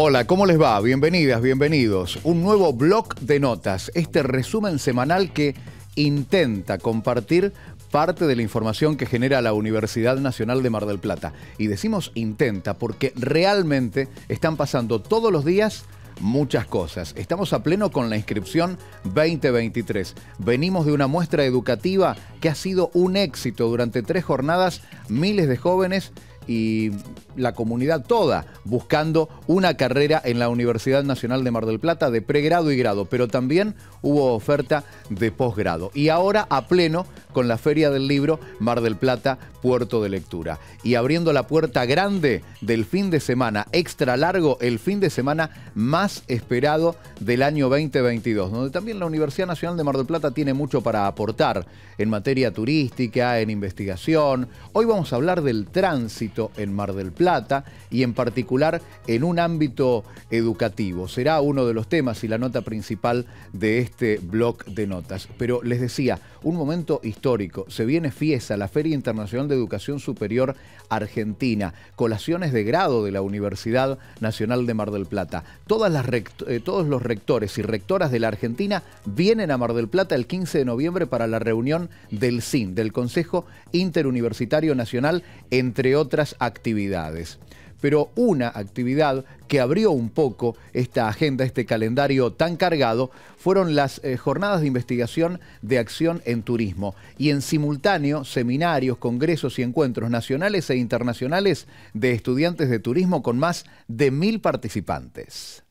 Hola, ¿cómo les va? Bienvenidas, bienvenidos. Un nuevo blog de notas, este resumen semanal que intenta compartir parte de la información que genera la Universidad Nacional de Mar del Plata. Y decimos intenta porque realmente están pasando todos los días muchas cosas. Estamos a pleno con la inscripción 2023. Venimos de una muestra educativa que ha sido un éxito durante tres jornadas. Miles de jóvenes y la comunidad toda buscando una carrera en la Universidad Nacional de Mar del Plata de pregrado y grado, pero también hubo oferta de posgrado. Y ahora a pleno con la Feria del Libro Mar del Plata Puerto de Lectura. Y abriendo la puerta grande del fin de semana, extra largo, el fin de semana más esperado del año 2022, donde también la Universidad Nacional de Mar del Plata tiene mucho para aportar en materia turística, en investigación. Hoy vamos a hablar del tránsito en Mar del Plata y en particular en un ámbito educativo. Será uno de los temas y la nota principal de este blog de notas. Pero les decía, un momento histórico. Se viene fiesta, la Feria Internacional de Educación Superior Argentina, colaciones de grado de la Universidad Nacional de Mar del Plata. Eh, todos los rectores y rectoras de la Argentina vienen a Mar del Plata el 15 de noviembre para la reunión del CIN, del Consejo Interuniversitario Nacional, entre otras actividades pero una actividad que abrió un poco esta agenda, este calendario tan cargado, fueron las eh, jornadas de investigación de acción en turismo. Y en simultáneo, seminarios, congresos y encuentros nacionales e internacionales de estudiantes de turismo con más de mil participantes.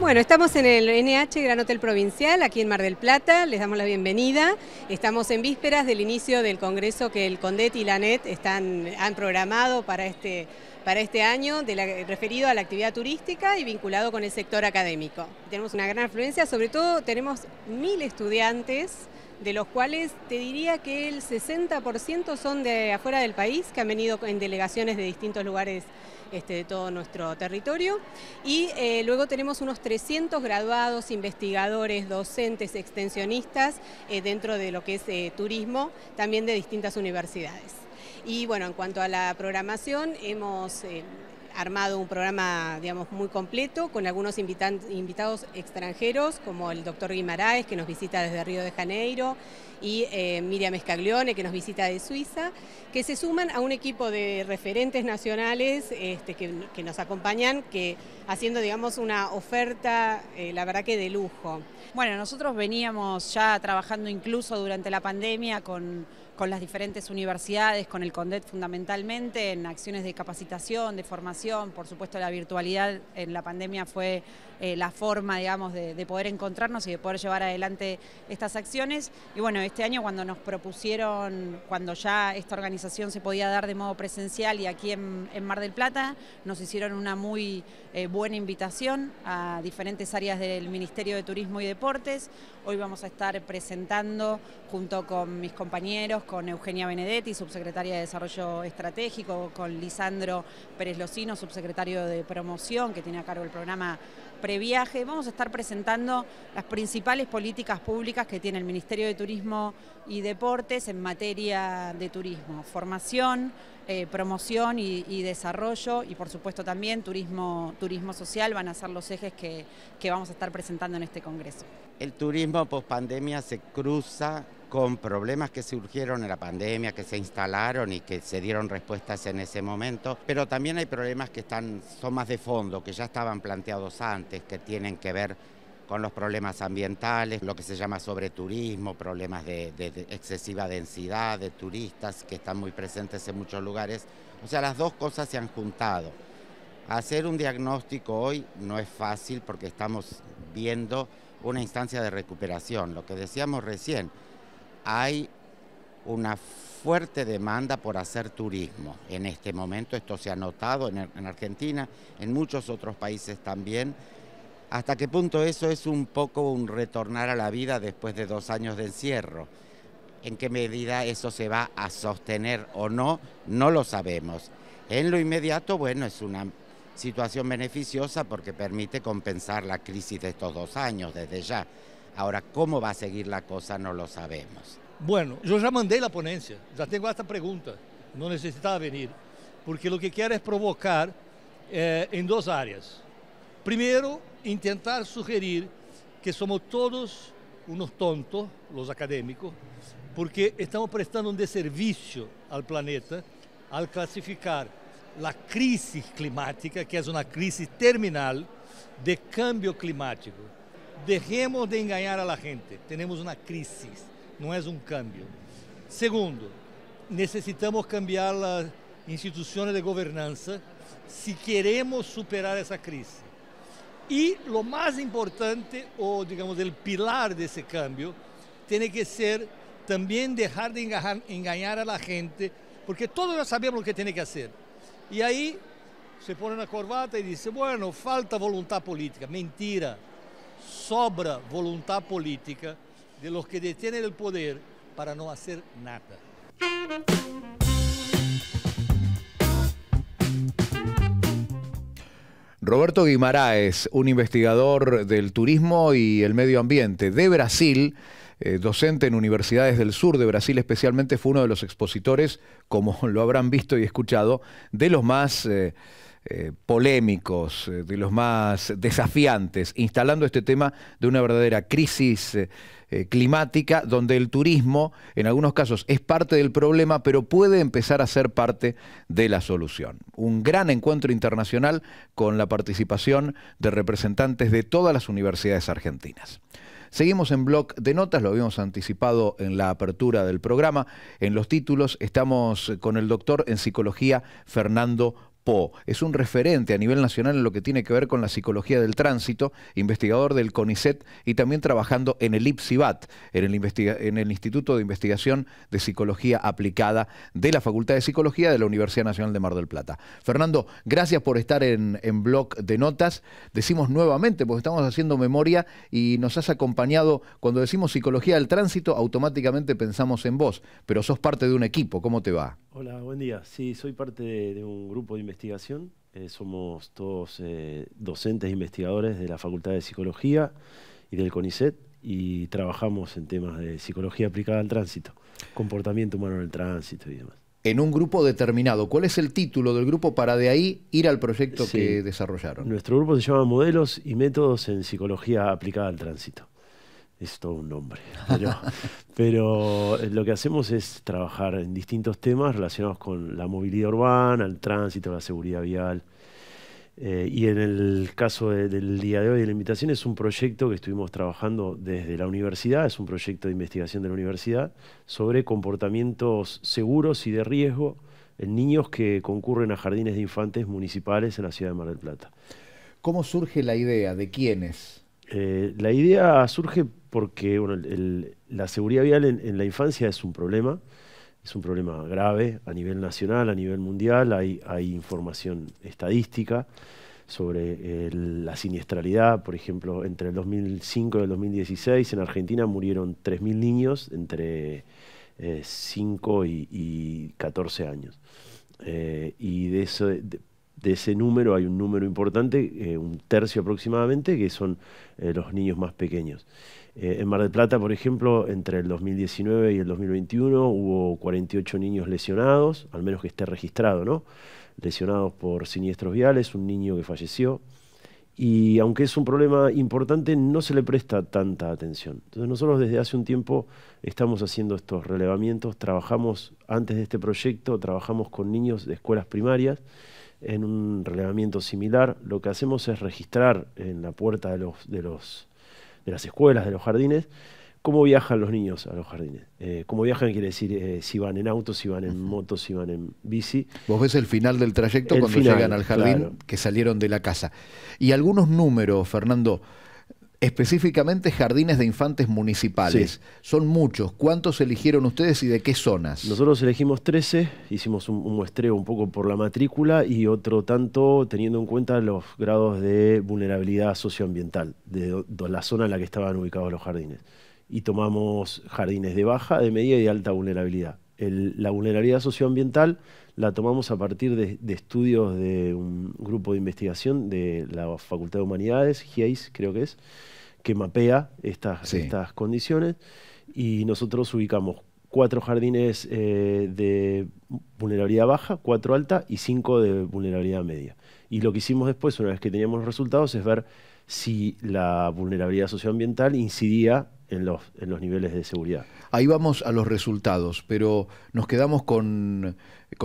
Bueno, estamos en el NH Gran Hotel Provincial, aquí en Mar del Plata, les damos la bienvenida. Estamos en vísperas del inicio del congreso que el CONDET y la NET están, han programado para este, para este año, referido a la actividad turística y vinculado con el sector académico. Tenemos una gran afluencia, sobre todo tenemos mil estudiantes, de los cuales te diría que el 60% son de afuera del país, que han venido en delegaciones de distintos lugares este, de todo nuestro territorio. Y eh, luego tenemos unos 300 graduados, investigadores, docentes, extensionistas eh, dentro de lo que es eh, turismo, también de distintas universidades. Y bueno, en cuanto a la programación, hemos armado un programa, digamos, muy completo con algunos invitados extranjeros, como el doctor Guimaraes, que nos visita desde Río de Janeiro, y eh, Miriam Escaglione, que nos visita de Suiza, que se suman a un equipo de referentes nacionales este, que, nos acompañan, que haciendo, digamos, una oferta, eh, la verdad que de lujo. Bueno, nosotros veníamos ya trabajando incluso durante la pandemia con con las diferentes universidades, con el CONDET fundamentalmente, en acciones de capacitación, de formación, por supuesto la virtualidad en la pandemia fue eh, la forma, digamos, de, poder encontrarnos y de poder llevar adelante estas acciones. Y bueno, este año cuando nos propusieron, cuando ya esta organización se podía dar de modo presencial y aquí en, Mar del Plata, nos hicieron una muy eh, buena invitación a diferentes áreas del Ministerio de Turismo y Deportes. Hoy vamos a estar presentando junto con mis compañeros, con Eugenia Benedetti, subsecretaria de Desarrollo Estratégico, con Lisandro Pérez Locino, subsecretario de Promoción, que tiene a cargo el programa previaje, vamos a estar presentando las principales políticas públicas que tiene el Ministerio de Turismo y Deportes en materia de turismo, formación, eh, promoción y, desarrollo y por supuesto también turismo, turismo social van a ser los ejes que, que vamos a estar presentando en este Congreso. El turismo post pandemia se cruza con problemas que surgieron en la pandemia, que se instalaron y que se dieron respuestas en ese momento, pero también hay problemas que están, son más de fondo, que ya estaban planteados antes, que tienen que ver con los problemas ambientales, lo que se llama sobreturismo, problemas de, de, excesiva densidad de turistas que están muy presentes en muchos lugares. O sea, las dos cosas se han juntado. Hacer un diagnóstico hoy no es fácil porque estamos viendo una instancia de recuperación, lo que decíamos recién hay una fuerte demanda por hacer turismo. En este momento esto se ha notado en, Argentina, en muchos otros países también. ¿Hasta qué punto eso es un poco un retornar a la vida después de dos años de encierro? ¿En qué medida eso se va a sostener o no? No lo sabemos. En lo inmediato, bueno, es una situación beneficiosa porque permite compensar la crisis de estos dos años desde ya. Ahora, ¿cómo va a seguir la cosa? No lo sabemos. Bueno, yo ya mandé la ponencia, ya tengo esta pregunta, no necesitaba venir, porque lo que quiero es provocar eh, en dos áreas. Primero, intentar sugerir que somos todos unos tontos, los académicos, porque estamos prestando un deservicio al planeta al clasificar la crisis climática, que es una crisis terminal de cambio climático Dejemos de engañar a la gente. Tenemos una crisis, no es un cambio. Segundo, necesitamos cambiar las instituciones de gobernanza si queremos superar esa crisis. Y lo más importante, o digamos el pilar de ese cambio, tiene que ser también dejar de engañar, a la gente, porque todos sabemos lo que tiene que hacer. Y ahí se pone una corbata y dice, bueno, falta voluntad política. Mentira sobra voluntad política de los que detienen el poder para no hacer nada. Roberto Guimaraes, un investigador del turismo y el medio ambiente de Brasil, eh, docente en universidades del sur de Brasil especialmente, fue uno de los expositores, como lo habrán visto y escuchado, de los más... Eh, eh, polémicos, eh, de los más desafiantes, instalando este tema de una verdadera crisis eh, climática donde el turismo en algunos casos es parte del problema, pero puede empezar a ser parte de la solución. Un gran encuentro internacional con la participación de representantes de todas las universidades argentinas. Seguimos en blog de notas, lo habíamos anticipado en la apertura del programa. En los títulos estamos con el doctor en psicología Fernando es un referente a nivel nacional en lo que tiene que ver con la psicología del tránsito, investigador del CONICET y también trabajando en el IPSIBAT, en el, en el Instituto de Investigación de Psicología Aplicada de la Facultad de Psicología de la Universidad Nacional de Mar del Plata. Fernando, gracias por estar en, Blog de Notas. Decimos nuevamente, porque estamos haciendo memoria y nos has acompañado, cuando decimos psicología del tránsito, automáticamente pensamos en vos, pero sos parte de un equipo, ¿cómo te va? Hola, buen día. Sí, soy parte de, un grupo de investigación. Eh, somos todos eh, docentes e investigadores de la Facultad de Psicología y del CONICET y trabajamos en temas de psicología aplicada al tránsito, comportamiento humano en el tránsito y demás. En un grupo determinado, ¿cuál es el título del grupo para de ahí ir al proyecto que desarrollaron? Nuestro grupo se llama Modelos y Métodos en Psicología aplicada al tránsito es todo un nombre. Pero, eh, lo que hacemos es trabajar en distintos temas relacionados con la movilidad urbana, el tránsito, la seguridad vial. Eh, y en el caso del día de hoy de la invitación es un proyecto que estuvimos trabajando desde la universidad, es un proyecto de investigación de la universidad sobre comportamientos seguros y de riesgo en niños que concurren a jardines de infantes municipales en la ciudad de Mar del Plata. ¿Cómo surge la idea? ¿De quiénes? Eh, la idea surge porque la seguridad vial en, la infancia es un problema, es un problema grave a nivel nacional, a nivel mundial, hay, información estadística sobre eh, la siniestralidad, por ejemplo, entre el 2005 y el 2016 en Argentina murieron 3.000 niños entre 5 eh, y, 14 años. Eh, y de, ese número hay un número importante, un tercio aproximadamente, que son los niños más pequeños. Eh, en Mar del Plata, por ejemplo, entre el 2019 y el 2021 hubo 48 niños lesionados, al menos que esté registrado, ¿no? Lesionados por siniestros viales, un niño que falleció. Y aunque es un problema importante, no se le presta tanta atención. Entonces nosotros desde hace un tiempo estamos haciendo estos relevamientos, trabajamos antes de este proyecto, trabajamos con niños de escuelas primarias en un relevamiento similar. Lo que hacemos es registrar en la puerta de los, de los de las escuelas, de los jardines, ¿Cómo viajan los niños a los jardines? Eh, ¿Cómo viajan? Quiere decir eh, si van en auto, si van en moto, si van en bici. Vos ves el final del trayecto cuando llegan al jardín, que salieron de la casa. Y algunos números, Fernando, Específicamente jardines de infantes municipales. Son muchos. ¿Cuántos eligieron ustedes y de qué zonas? Nosotros elegimos 13, hicimos un, muestreo un poco por la matrícula y otro tanto teniendo en cuenta los grados de vulnerabilidad socioambiental de, de la zona en la que estaban ubicados los jardines. Y tomamos jardines de baja, de media y de alta vulnerabilidad la vulnerabilidad socioambiental la tomamos a partir de, estudios de un grupo de investigación de la Facultad de Humanidades, GIEIS creo que es, que mapea estas, condiciones y nosotros ubicamos cuatro jardines eh, de vulnerabilidad baja, cuatro alta y cinco de vulnerabilidad media. Y lo que hicimos después, una vez que teníamos los resultados, es ver si la vulnerabilidad socioambiental incidía en los, niveles de seguridad. Ahí vamos a los resultados, pero nos quedamos con,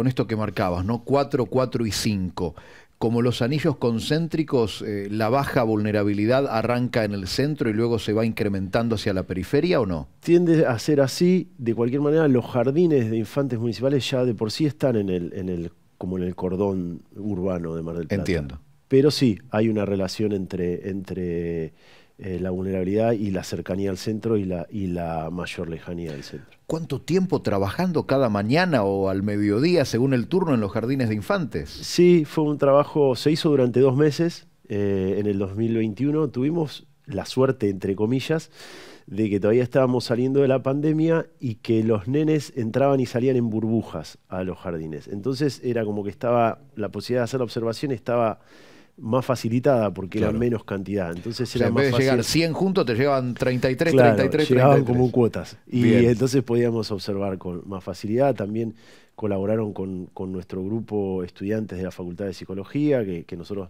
esto que marcabas, ¿no? 4, 4 y 5 como los anillos concéntricos, eh, la baja vulnerabilidad arranca en el centro y luego se va incrementando hacia la periferia o no? Tiende a ser así. De cualquier manera, los jardines de infantes municipales ya de por sí están en el, en el, como en el cordón urbano de Mar del Plata. Entiendo. Pero sí, hay una relación entre, entre eh, la vulnerabilidad y la cercanía al centro y la, y la mayor lejanía del centro. ¿Cuánto tiempo trabajando cada mañana o al mediodía según el turno en los jardines de infantes? Sí, fue un trabajo, se hizo durante dos meses, eh, en el 2021 tuvimos la suerte, entre comillas, de que todavía estábamos saliendo de la pandemia y que los nenes entraban y salían en burbujas a los jardines. Entonces era como que estaba, la posibilidad de hacer la observación estaba más facilitada porque era menos cantidad. Entonces era más vez de llegar 100 juntos, te llevan 33, 33, 33, llegaban 33. como cuotas. Y entonces podíamos observar con más facilidad. También colaboraron con, nuestro grupo estudiantes de la Facultad de Psicología, que, nosotros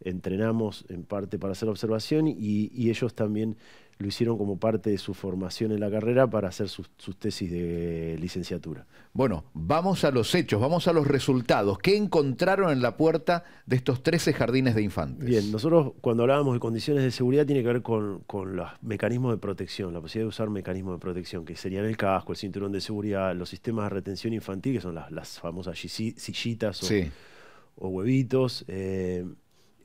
entrenamos en parte para hacer observación y ellos también lo hicieron como parte de su formación en la carrera para hacer sus, tesis de licenciatura. Bueno, vamos a los hechos, vamos a los resultados. ¿Qué encontraron en la puerta de estos 13 jardines de infantes? Bien, nosotros cuando hablábamos de condiciones de seguridad tiene que ver con, los mecanismos de protección, la posibilidad de usar mecanismos de protección, que serían el casco, el cinturón de seguridad, los sistemas de retención infantil, que son las, las famosas sillitas o, huevitos. Eh,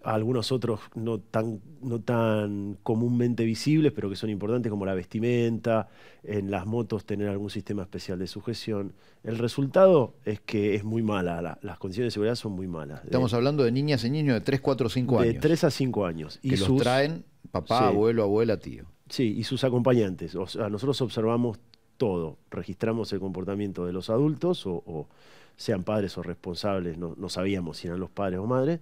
algunos otros no tan, no tan comúnmente visibles, pero que son importantes, como la vestimenta, en las motos tener algún sistema especial de sujeción. El resultado es que es muy mala, las condiciones de seguridad son muy malas. Estamos hablando de niñas y niños de 3, 4, 5 años. De 3 a 5 años. Que y los traen papá, abuelo, abuela, tío. Sí, y sus acompañantes. nosotros observamos todo, registramos el comportamiento de los adultos o, sean padres o responsables, no, no sabíamos si eran los padres o madres,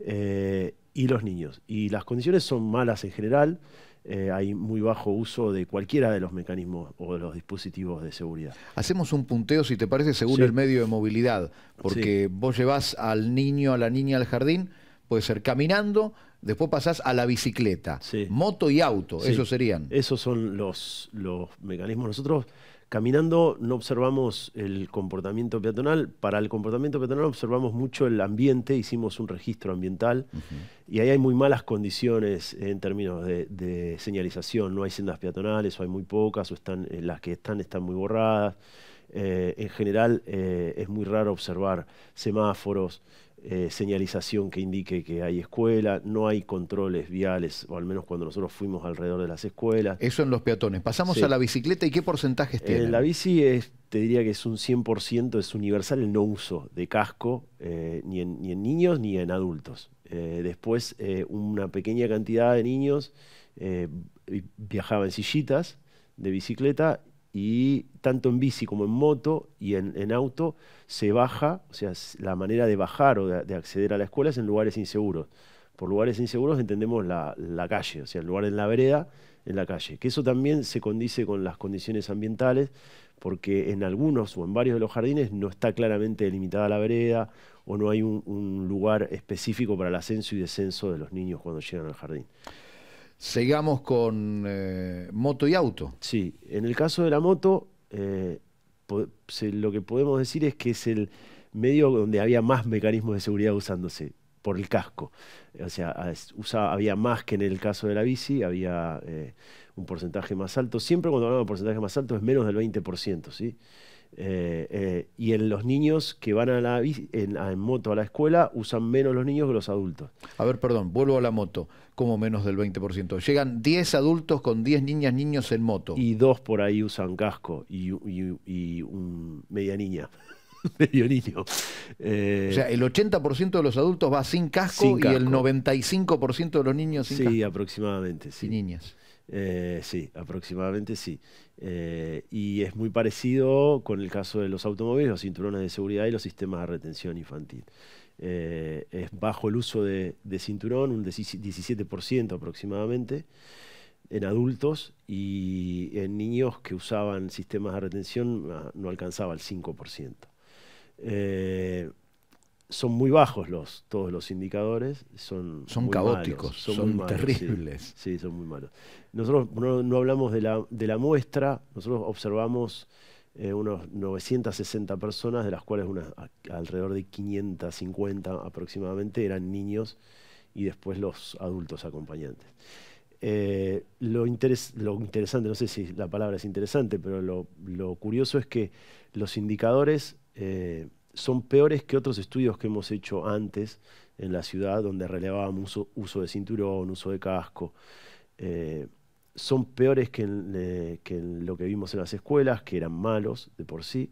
eh, y los niños. Y las condiciones son malas en general. Eh, hay muy bajo uso de cualquiera de los mecanismos o de los dispositivos de seguridad. Hacemos un punteo, si te parece, según el medio de movilidad, porque vos llevas al niño, a la niña al jardín, puede ser caminando, después pasás a la bicicleta, moto y auto, esos serían. Esos son los, los mecanismos. Nosotros Caminando no observamos el comportamiento peatonal, para el comportamiento peatonal observamos mucho el ambiente, hicimos un registro ambiental y ahí hay muy malas condiciones en términos de, señalización, no hay sendas peatonales o hay muy pocas o están, eh, las que están están muy borradas. Eh, en general eh, es muy raro observar semáforos. Eh, señalización que indique que hay escuela, no hay controles viales, o al menos cuando nosotros fuimos alrededor de las escuelas. Eso en los peatones. Pasamos a la bicicleta y qué porcentajes eh, en La bici te diría que es un 100%, es universal el no uso de casco, eh, ni, en, ni, en, niños ni en adultos. Eh, después, una pequeña cantidad de niños viajaban en sillitas de bicicleta y tanto en bici como en moto y en, auto se baja, o sea, la manera de bajar o de, acceder a la escuela es en lugares inseguros. Por lugares inseguros entendemos la, calle, o sea, el lugar en la vereda, en la calle. Que eso también se condice con las condiciones ambientales, porque en algunos o en varios de los jardines no está claramente delimitada la vereda o no hay un lugar específico para el ascenso y descenso de los niños cuando llegan al jardín. Sigamos con eh, moto y auto. Sí, en el caso de la moto, eh, lo que podemos decir es que es el medio donde había más mecanismos de seguridad usándose por el casco. O sea, había más que en el caso de la bici, había eh, un porcentaje más alto. Siempre cuando hablamos de porcentaje más alto es menos del 20%, ¿sí? Eh, eh, y en los niños que van a la en, moto a la escuela usan menos los niños que los adultos. A ver, perdón, vuelvo a la moto, como menos del 20%. Llegan 10 adultos con 10 niñas, niños en moto. Y dos por ahí usan casco y, un media niña. medio niño. Eh, o sea, el 80% de los adultos va sin casco, y el 95% de los niños sin casco. Sí, aproximadamente. Sí. niñas. Eh, sí, aproximadamente sí. Eh, y es muy parecido con el caso de los automóviles, los cinturones de seguridad y los sistemas de retención infantil. Eh, es bajo el uso de, de cinturón, un 17% aproximadamente en adultos y en niños que usaban sistemas de retención ah, no alcanzaba el 5% son muy bajos los, todos los indicadores. Son, son caóticos, son, terribles. Sí, son muy malos. Nosotros no, hablamos de la, muestra, nosotros observamos eh, unos 960 personas, de las cuales alrededor de 550 aproximadamente eran niños y después los adultos acompañantes. Eh, lo, lo, interesante, no sé si la palabra es interesante, pero lo, curioso es que los indicadores... Eh, son peores que otros estudios que hemos hecho antes en la ciudad, donde relevábamos uso, de cinturón, uso de casco. Eh, son peores que, eh, lo que vimos en las escuelas, que eran malos de por sí.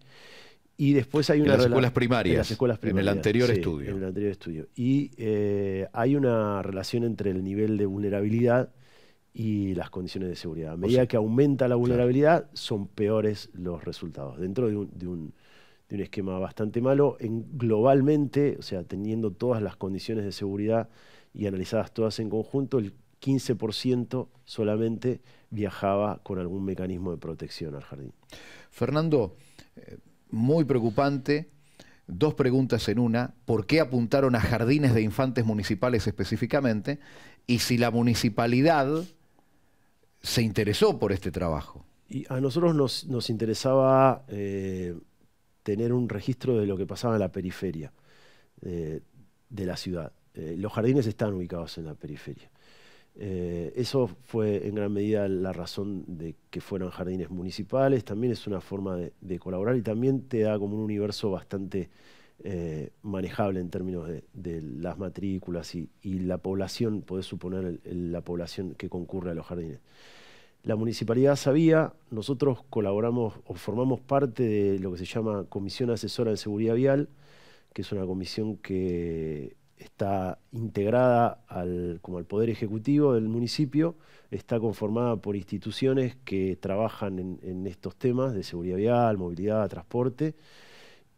Y después hay una. En escuelas primarias. En las escuelas primarias. el anterior estudio. En el anterior estudio. Y eh, hay una relación entre el nivel de vulnerabilidad y las condiciones de seguridad. A medida que aumenta la vulnerabilidad, son peores los resultados. Dentro de un un esquema bastante malo, en, globalmente, o sea, teniendo todas las condiciones de seguridad y analizadas todas en conjunto, el 15% solamente viajaba con algún mecanismo de protección al jardín. Fernando, eh, muy preocupante. Dos preguntas en una. ¿Por qué apuntaron a jardines de infantes municipales específicamente? Y si la municipalidad se interesó por este trabajo. Y a nosotros nos, interesaba eh, tener un registro de lo que pasaba en la periferia eh, de la ciudad. Eh, los jardines están ubicados en la periferia. Eh, eso fue en gran medida la razón de que fueran jardines municipales, también es una forma de, colaborar y también te da como un universo bastante manejable en términos de, las matrículas y, la población, podés suponer la población que concurre a los jardines. La municipalidad sabía, nosotros colaboramos o formamos parte de lo que se llama Comisión Asesora de Seguridad Vial, que es una comisión que está integrada como al Poder Ejecutivo del municipio, está conformada por instituciones que trabajan en, estos temas de seguridad vial, movilidad, transporte,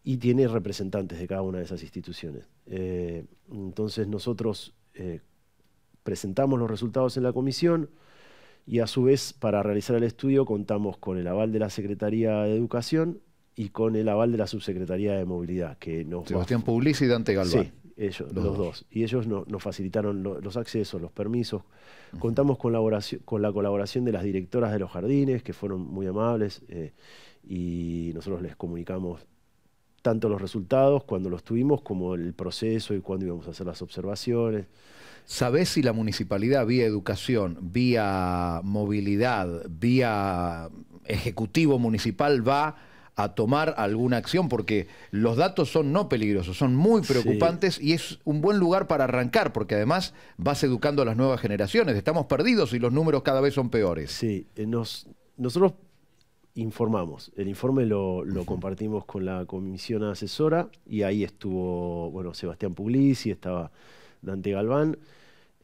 y tiene representantes de cada una de esas instituciones. Eh, entonces nosotros eh, presentamos los resultados en la comisión, y a su vez, para realizar el estudio, contamos con el aval de la Secretaría de Educación y con el aval de la Subsecretaría de Movilidad. que nos Sebastián Puglisi y Dante Galván. Sí, ellos, los, dos. Y ellos nos facilitaron los accesos, los permisos. Contamos con, con, la colaboración de las directoras de los jardines, que fueron muy amables, eh, y nosotros les comunicamos tanto los resultados cuando los tuvimos como el proceso y cuándo íbamos a hacer las observaciones. ¿Sabés si la municipalidad vía educación, vía movilidad, vía ejecutivo municipal va a tomar alguna acción? Porque los datos son no peligrosos, son muy preocupantes y es un buen lugar para arrancar, porque además vas educando a las nuevas generaciones. Estamos perdidos y los números cada vez son peores. Sí, eh, nos, nosotros informamos. El informe lo, compartimos con la comisión asesora y ahí estuvo, bueno, Sebastián Puglisi, estaba... Dante Galván,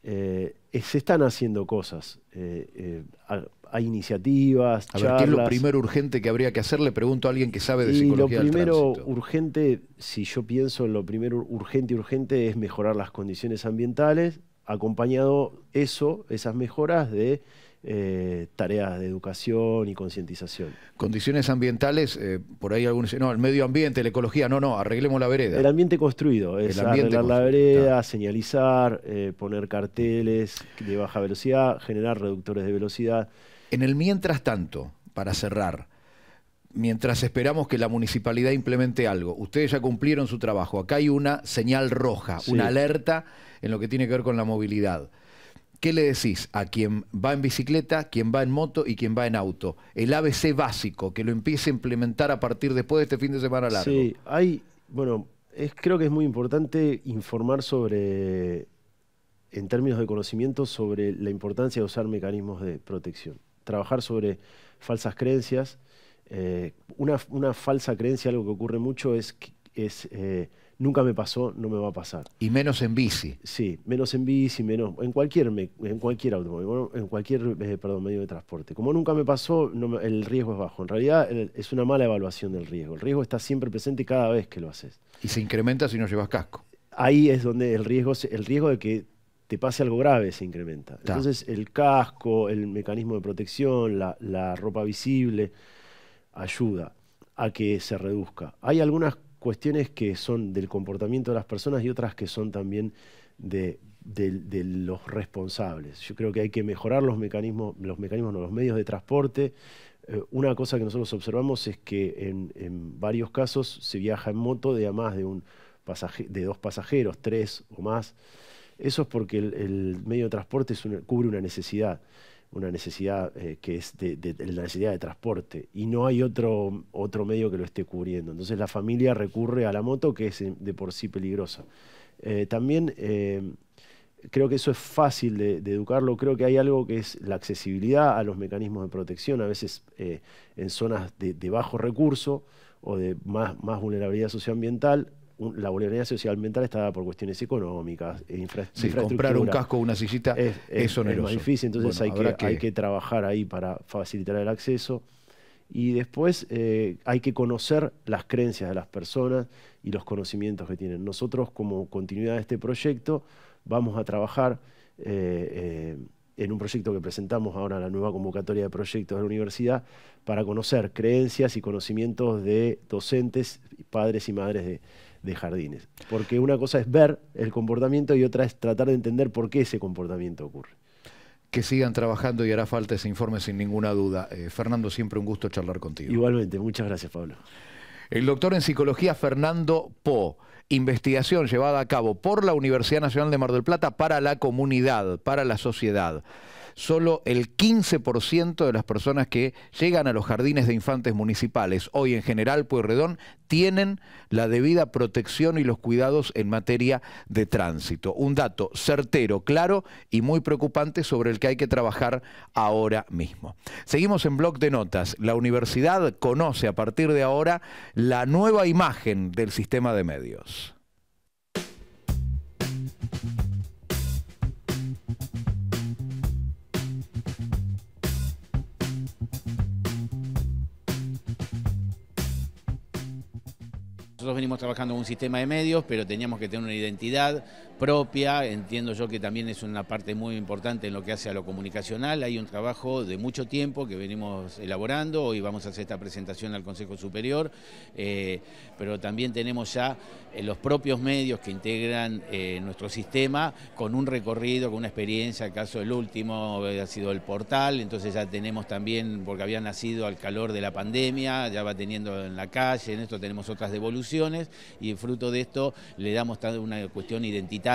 eh, eh, se están haciendo cosas. Eh, hay iniciativas. A Ver, ¿qué es lo primero urgente que habría que hacer? Le pregunto a alguien que sabe de y Lo primero urgente, si yo pienso en lo primero urgente, urgente, es mejorar las condiciones ambientales, acompañado eso, esas mejoras de eh, tareas de educación y concientización. Condiciones ambientales, eh, por ahí algunos no, el medio ambiente, la ecología, no, no, arreglemos la vereda. El ambiente construido, es arreglar la vereda, señalizar, eh, poner carteles de baja velocidad, generar reductores de velocidad. En el mientras tanto, para cerrar, mientras esperamos que la municipalidad implemente algo, ustedes ya cumplieron su trabajo, acá hay una señal roja, una alerta en lo que tiene que ver con la movilidad. ¿Qué le decís a quien va en bicicleta, quien va en moto y quien va en auto? El ABC básico, que lo empiece a implementar a partir después de este fin de semana largo. Sí, hay, bueno, es, creo que es muy importante informar sobre, en términos de conocimiento, sobre la importancia de usar mecanismos de protección. Trabajar sobre falsas creencias. Eh, una, falsa creencia, algo que ocurre mucho, es, eh, Nunca me pasó, no me va a pasar. Y menos en bici. Sí, menos en bici, menos en cualquier, en cualquier automóvil, en cualquier eh, medio de transporte. Como nunca me pasó, el riesgo es bajo. En realidad es una mala evaluación del riesgo. El riesgo está siempre presente cada vez que lo haces. Y se incrementa si no llevas casco. Ahí es donde el riesgo, el riesgo de que te pase algo grave se incrementa. Entonces el casco, el mecanismo de protección, la, la ropa visible, ayuda a que se reduzca. Hay algunas cuestiones que son del comportamiento de las personas y otras que son también de, los responsables. Yo creo que hay que mejorar los mecanismos, los mecanismos, los medios de transporte. Eh, una cosa que nosotros observamos es que en, varios casos se viaja en moto de a más de, un de dos pasajeros, tres o más. Eso es porque el, medio de transporte cubre una necesidad una necesidad eh, que es de, la necesidad de transporte y no hay otro, otro medio que lo esté cubriendo. Entonces la familia recurre a la moto que es eh, de por sí peligrosa. Eh, también creo que eso es fácil de, educarlo, creo que hay algo que es la accesibilidad a los mecanismos de protección, a veces en zonas de, bajo recurso o de más, más vulnerabilidad socioambiental, la vulnerabilidad social mental está dada por cuestiones económicas, e sí, comprar un casco o una sillita es, no es lo difícil, entonces hay, que, hay que trabajar ahí para facilitar el acceso. Y después eh, hay que conocer las creencias de las personas y los conocimientos que tienen. Nosotros, como continuidad de este proyecto, vamos a trabajar eh, en un proyecto que presentamos ahora, la nueva convocatoria de proyectos de la universidad, para conocer creencias y conocimientos de docentes, padres y madres de, de jardines. Porque una cosa es ver el comportamiento y otra es tratar de entender por qué ese comportamiento ocurre. Que sigan trabajando y hará falta ese informe sin ninguna duda. Eh, Fernando, siempre un gusto charlar contigo. Igualmente, muchas gracias Pablo. El doctor en psicología Fernando Po investigación llevada a cabo por la Universidad Nacional de Mar del Plata para la comunidad, para la sociedad solo el 15% de las personas que llegan a los jardines de infantes municipales, hoy en general Pueyrredón, tienen la debida protección y los cuidados en materia de tránsito. Un dato certero, claro y muy preocupante sobre el que hay que trabajar ahora mismo. Seguimos en Blog de notas. La universidad conoce a partir de ahora la nueva imagen del sistema de medios. venimos trabajando en un sistema de medios, pero teníamos que tener una identidad, propia, entiendo yo que también es una parte muy importante en lo que hace a lo comunicacional, hay un trabajo de mucho tiempo que venimos elaborando, hoy vamos a hacer esta presentación al Consejo Superior, eh, pero también tenemos ya eh, los propios medios que integran eh, nuestro sistema con un recorrido, con una experiencia, el caso del último ha sido el portal, entonces ya tenemos también, porque había nacido al calor de la pandemia, ya va teniendo en la calle, en esto tenemos otras devoluciones y fruto de esto le damos una cuestión identitaria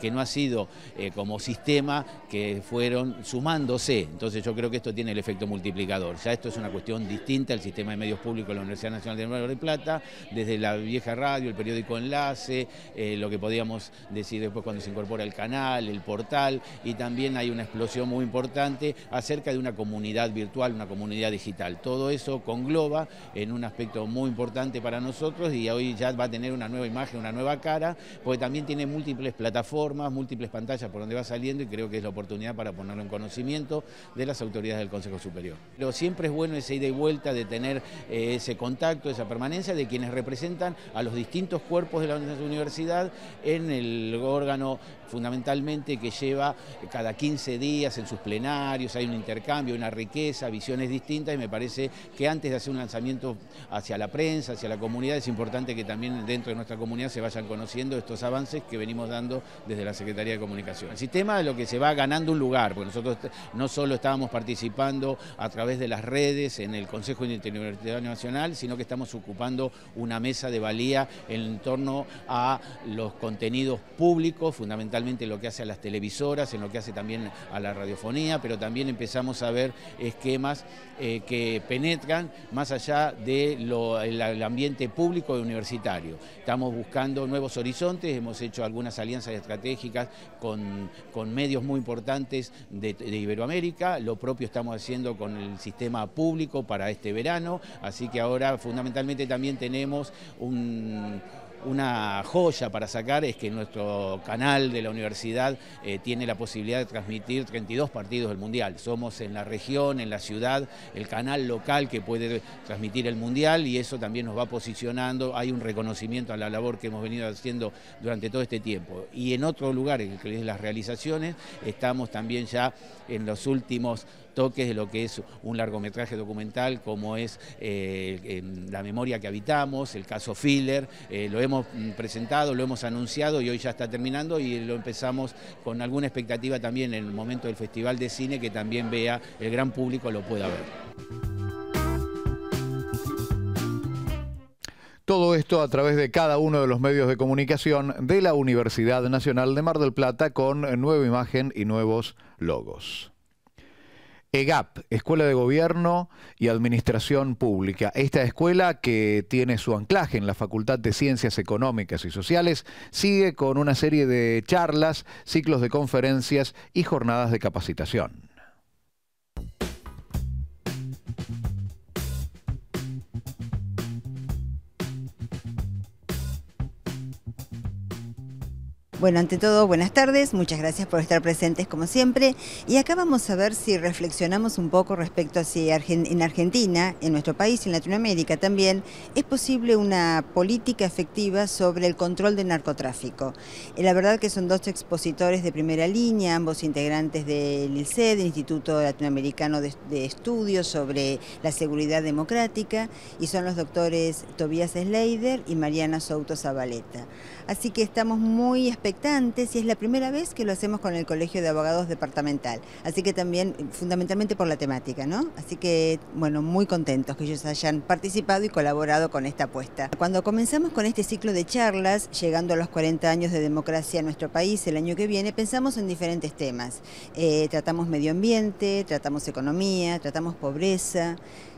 que no ha sido eh, como sistema que fueron sumándose. Entonces yo creo que esto tiene el efecto multiplicador. Ya esto es una cuestión distinta al sistema de medios públicos de la Universidad Nacional de Mar del Plata, desde la vieja radio, el periódico Enlace, eh, lo que podíamos decir después cuando se incorpora el canal, el portal, y también hay una explosión muy importante acerca de una comunidad virtual, una comunidad digital. Todo eso congloba en un aspecto muy importante para nosotros y hoy ya va a tener una nueva imagen, una nueva cara, porque también tiene múltiples plataformas, múltiples pantallas por donde va saliendo y creo que es la oportunidad para ponerlo en conocimiento de las autoridades del Consejo Superior. Pero siempre es bueno esa ida y vuelta de tener eh, ese contacto, esa permanencia de quienes representan a los distintos cuerpos de la universidad en el órgano fundamentalmente que lleva cada 15 días en sus plenarios, hay un intercambio, una riqueza, visiones distintas y me parece que antes de hacer un lanzamiento hacia la prensa, hacia la comunidad, es importante que también dentro de nuestra comunidad se vayan conociendo estos avances que venimos dando desde la Secretaría de Comunicación. El sistema es lo que se va ganando un lugar, porque nosotros no solo estábamos participando a través de las redes en el Consejo Interuniversitario Nacional, sino que estamos ocupando una mesa de valía en torno a los contenidos públicos, fundamentalmente lo que hace a las televisoras, en lo que hace también a la radiofonía, pero también empezamos a ver esquemas eh, que penetran más allá del ambiente público y universitario. Estamos buscando nuevos horizontes, hemos hecho algunas alianzas estratégicas con, medios muy importantes de, Iberoamérica, lo propio estamos haciendo con el sistema público para este verano, así que ahora fundamentalmente también tenemos un una joya para sacar es que nuestro canal de la universidad eh, tiene la posibilidad de transmitir 32 partidos del Mundial. Somos en la región, en la ciudad, el canal local que puede transmitir el Mundial y eso también nos va posicionando. Hay un reconocimiento a la labor que hemos venido haciendo durante todo este tiempo. Y en otro lugar, en que es las realizaciones, estamos también ya en los últimos toques de lo que es un largometraje documental como es eh, La memoria que habitamos, el caso Filler, eh, lo hemos mm, presentado, lo hemos anunciado y hoy ya está terminando y lo empezamos con alguna expectativa también en el momento del Festival de Cine que también vea el gran público lo pueda ver. Todo esto a través de cada uno de los medios de comunicación de la Universidad Nacional de Mar del Plata con nueva imagen y nuevos logos. EGAP, Escuela de Gobierno y Administración Pública. Esta escuela, que tiene su anclaje en la Facultad de Ciencias Económicas y Sociales, sigue con una serie de charlas, ciclos de conferencias y jornadas de capacitación. Bueno, ante todo, buenas tardes, muchas gracias por estar presentes como siempre. Y acá vamos a ver si reflexionamos un poco respecto a si en Argentina, en nuestro país, en Latinoamérica también, es posible una política efectiva sobre el control del narcotráfico. Eh, la verdad que son dos expositores de primera línea, ambos integrantes del ILCE, del Instituto Latinoamericano de Estudios sobre la Seguridad Democrática, y son los doctores Tobías Sleider y Mariana Souto Zabaleta así que estamos muy expectantes y es la primera vez que lo hacemos con el Colegio de Abogados Departamental, así que también fundamentalmente por la temática, ¿no? Así que, bueno, muy contentos que ellos hayan participado y colaborado con esta apuesta. Cuando comenzamos con este ciclo de charlas, llegando a los 40 años de democracia en nuestro país el año que viene, pensamos en diferentes temas. Eh, tratamos medio ambiente, tratamos economía, tratamos pobreza.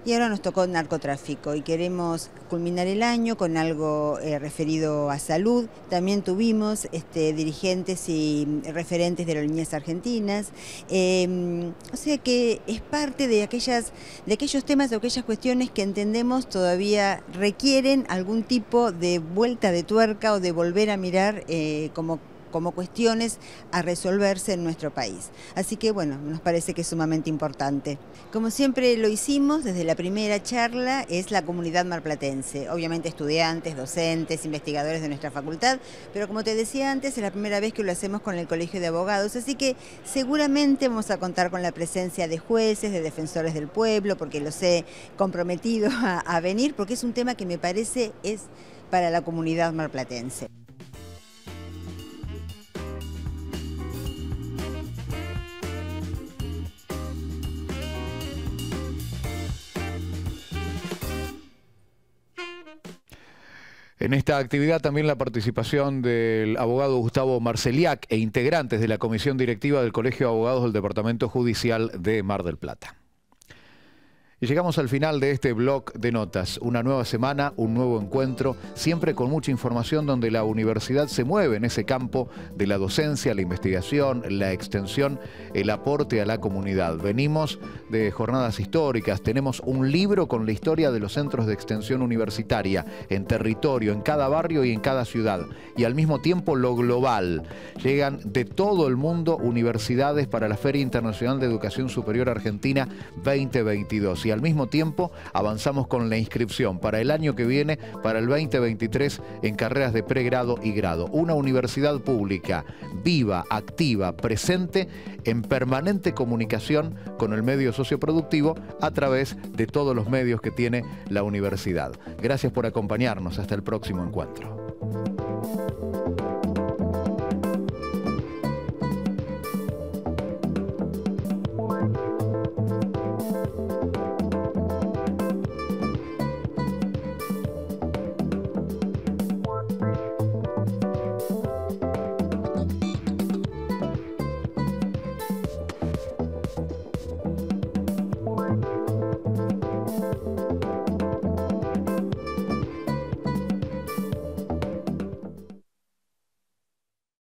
Y ahora nos tocó narcotráfico y queremos culminar el año con algo eh, referido a salud. También tuvimos este, dirigentes y referentes de las líneas argentinas. Em, o sea que es parte de, aquellas, de aquellos temas o aquellas cuestiones que entendemos todavía requieren algún tipo de vuelta de tuerca o de volver a mirar eh, como como cuestiones a resolverse en nuestro país. Así que bueno, nos parece que es sumamente importante. Como siempre lo hicimos desde la primera charla, es la comunidad marplatense, obviamente estudiantes, docentes, investigadores de nuestra facultad, pero como te decía antes, es la primera vez que lo hacemos con el Colegio de Abogados, así que seguramente vamos a contar con la presencia de jueces, de defensores del pueblo, porque los he comprometido a, venir, porque es un tema que me parece es para la comunidad marplatense. En esta actividad también la participación del abogado Gustavo Marceliak e integrantes de la comisión directiva del Colegio de Abogados del Departamento Judicial de Mar del Plata. Y llegamos al final de este blog de notas. Una nueva semana, un nuevo encuentro, siempre con mucha información donde la universidad se mueve en ese campo de la docencia, la investigación, la extensión, el aporte a la comunidad. Venimos de jornadas históricas, tenemos un libro con la historia de los centros de extensión universitaria, en territorio, en cada barrio y en cada ciudad. Y al mismo tiempo lo global. Llegan de todo el mundo universidades para la Feria Internacional de Educación Superior Argentina 2022 y al mismo tiempo avanzamos con la inscripción para el año que viene, para el 2023, en carreras de pregrado y grado. Una universidad pública viva, activa, presente, en permanente comunicación con el medio socioproductivo a través de todos los medios que tiene la universidad. Gracias por acompañarnos. Hasta el próximo encuentro.